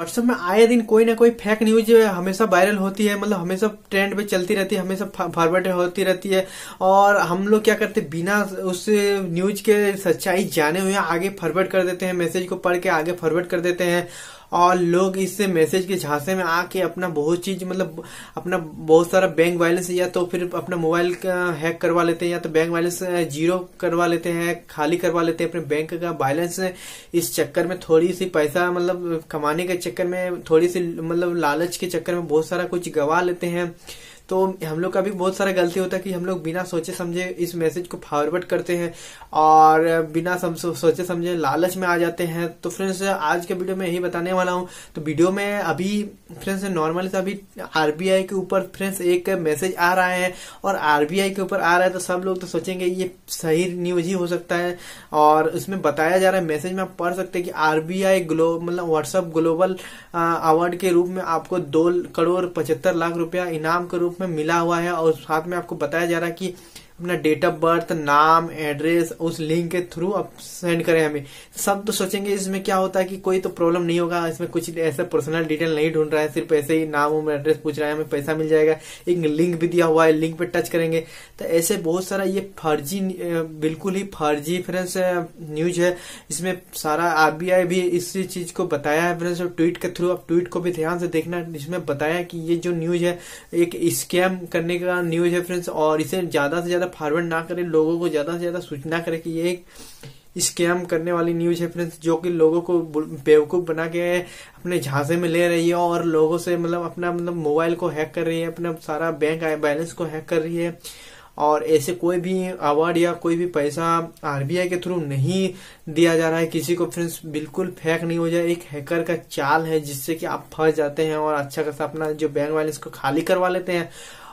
WhatsApp में आए दिन कोई ना कोई फेक न्यूज हमेशा वायरल होती है मतलब हमेशा ट्रेंड पे चलती रहती है हमेशा फॉरवर्ड होती रहती है और हम लोग क्या करते हैं बिना उस न्यूज के सच्चाई जाने हुए आगे फॉरवर्ड कर देते हैं मैसेज को पढ़ के आगे फॉरवर्ड कर देते हैं और लोग इस मैसेज के झांसे में आके अपना बहुत चीज मतलब अपना बहुत सारा बैंक बैलेंस या तो फिर अपना मोबाइल का हैक करवा लेते हैं या तो बैंक बैलेंस जीरो करवा लेते हैं खाली करवा लेते हैं अपने बैंक का बैलेंस इस चक्कर में थोड़ी सी पैसा मतलब कमाने के चक्कर में थोड़ी सी मतलब लालच के चक्कर में बहुत सारा कुछ गवा लेते हैं तो हम लोग का भी बहुत सारा गलती होता है कि हम लोग बिना सोचे समझे इस मैसेज को फॉरवर्ड करते हैं और बिना सोचे समझे लालच में आ जाते हैं तो फ्रेंड्स आज के वीडियो में यही बताने वाला हूँ तो वीडियो में अभी फ्रेंड्स नॉर्मली से अभी आरबीआई के ऊपर फ्रेंड्स एक मैसेज आ रहा है और आरबीआई के ऊपर आ रहा है तो सब लोग तो सोचेंगे ये सही न्यूज ही हो सकता है और उसमें बताया जा रहा है मैसेज में आप पढ़ सकते हैं कि आरबीआई ग्लो मतलब व्हाट्सअप ग्लोबल अवार्ड के रूप में आपको दो करोड़ पचहत्तर लाख रुपया इनाम के रूप में मिला हुआ है और साथ में आपको बताया जा रहा है कि अपना डेट ऑफ बर्थ नाम एड्रेस उस लिंक के थ्रू आप सेंड करें हमें सब तो सोचेंगे इसमें क्या होता है कि कोई तो प्रॉब्लम नहीं होगा इसमें कुछ ऐसे पर्सनल डिटेल नहीं ढूंढ रहा है सिर्फ ऐसे ही नाम एड्रेस पूछ रहा है हमें पैसा मिल जाएगा एक लिंक भी दिया हुआ है लिंक पे टच करेंगे तो ऐसे बहुत सारा ये फर्जी बिल्कुल ही फर्जी फ्रेंड्स न्यूज है इसमें सारा आरबीआई भी इस चीज को बताया है फ्रेंड्स ट्वीट के थ्रू आप ट्वीट को भी ध्यान से देखना इसमें बताया कि ये जो न्यूज है एक स्कैम करने का न्यूज है फ्रेंड्स और इसे ज्यादा से ज्यादा ज्यादा फॉरवर्ड ना करें लोगों को ज्यादा से ज्यादा सूचना करें कि ये एक स्कैम करने वाली न्यूज है फ्रेंड्स जो कि लोगों को बेवकूफ बना के अपने झांसे में ले रही है और लोगों से मतलब अपना मतलब मोबाइल को हैक कर रही है अपना सारा बैंक बैलेंस को हैक कर रही है और ऐसे कोई भी अवार्ड या कोई भी पैसा आरबीआई के थ्रू नहीं दिया जा रहा है किसी को फ्रेंड्स बिल्कुल फेक नहीं हो जाए एक हैकर का चाल है जिससे कि आप फंस जाते हैं और अच्छा खासा अपना जो बैंक बैलेंस को खाली करवा लेते हैं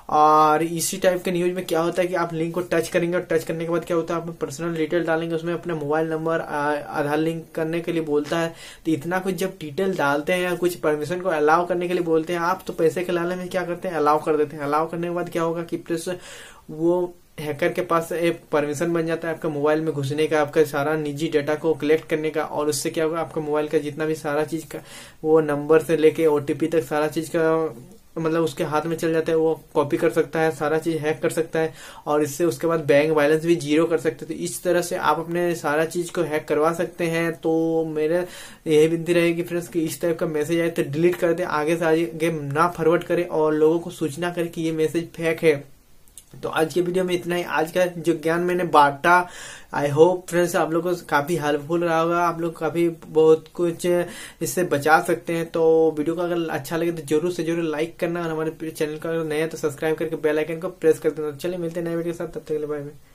और इसी टाइप के न्यूज में क्या होता है कि आप लिंक को टच करेंगे और टच करने के बाद क्या होता है आप पर्सनल डिटेल डालेंगे उसमें अपने मोबाइल नंबर आधार लिंक करने के लिए बोलता है तो इतना कुछ जब डिटेल डालते हैं कुछ परमिशन को अलाउ करने के लिए बोलते हैं आप तो पैसे के लाने में क्या करते हैं अलाउ कर देते हैं अलाउ करने के बाद क्या होगा कि प्लस वो हैकर के पास एक परमिशन बन जाता है आपके मोबाइल में घुसने का आपका सारा निजी डाटा को कलेक्ट करने का और उससे क्या होगा आपका मोबाइल का जितना भी सारा चीज का वो नंबर से लेके ओटीपी तक सारा चीज का मतलब उसके हाथ में चल जाता है वो कॉपी कर सकता है सारा चीज हैक कर सकता है और इससे उसके बाद बैंक बैलेंस भी जीरो कर सकते हैं तो इस तरह से आप अपने सारा चीज को हैक करवा सकते हैं तो मेरे यही विनती रहेगी फ्रेंड्स कि इस टाइप का मैसेज आए तो डिलीट कर दे आगे से आगे ना फॉरवर्ड करें और लोगों को सूचना करें कि ये मैसेज फेक है तो आज के वीडियो में इतना ही आज का जो ज्ञान मैंने बांटा आई होप फ्रेंड्स आप लोग को काफी हेल्पफुल रहा होगा आप लोग काफी बहुत कुछ इससे बचा सकते हैं तो वीडियो को अगर अच्छा लगे तो जरूर से जरूर लाइक करना और हमारे चैनल का अगर नया तो सब्सक्राइब करके बेल आइकन को प्रेस कर देना तो चलिए मिलते हैं नए वीडियो के साथ तब तक के बाय बाय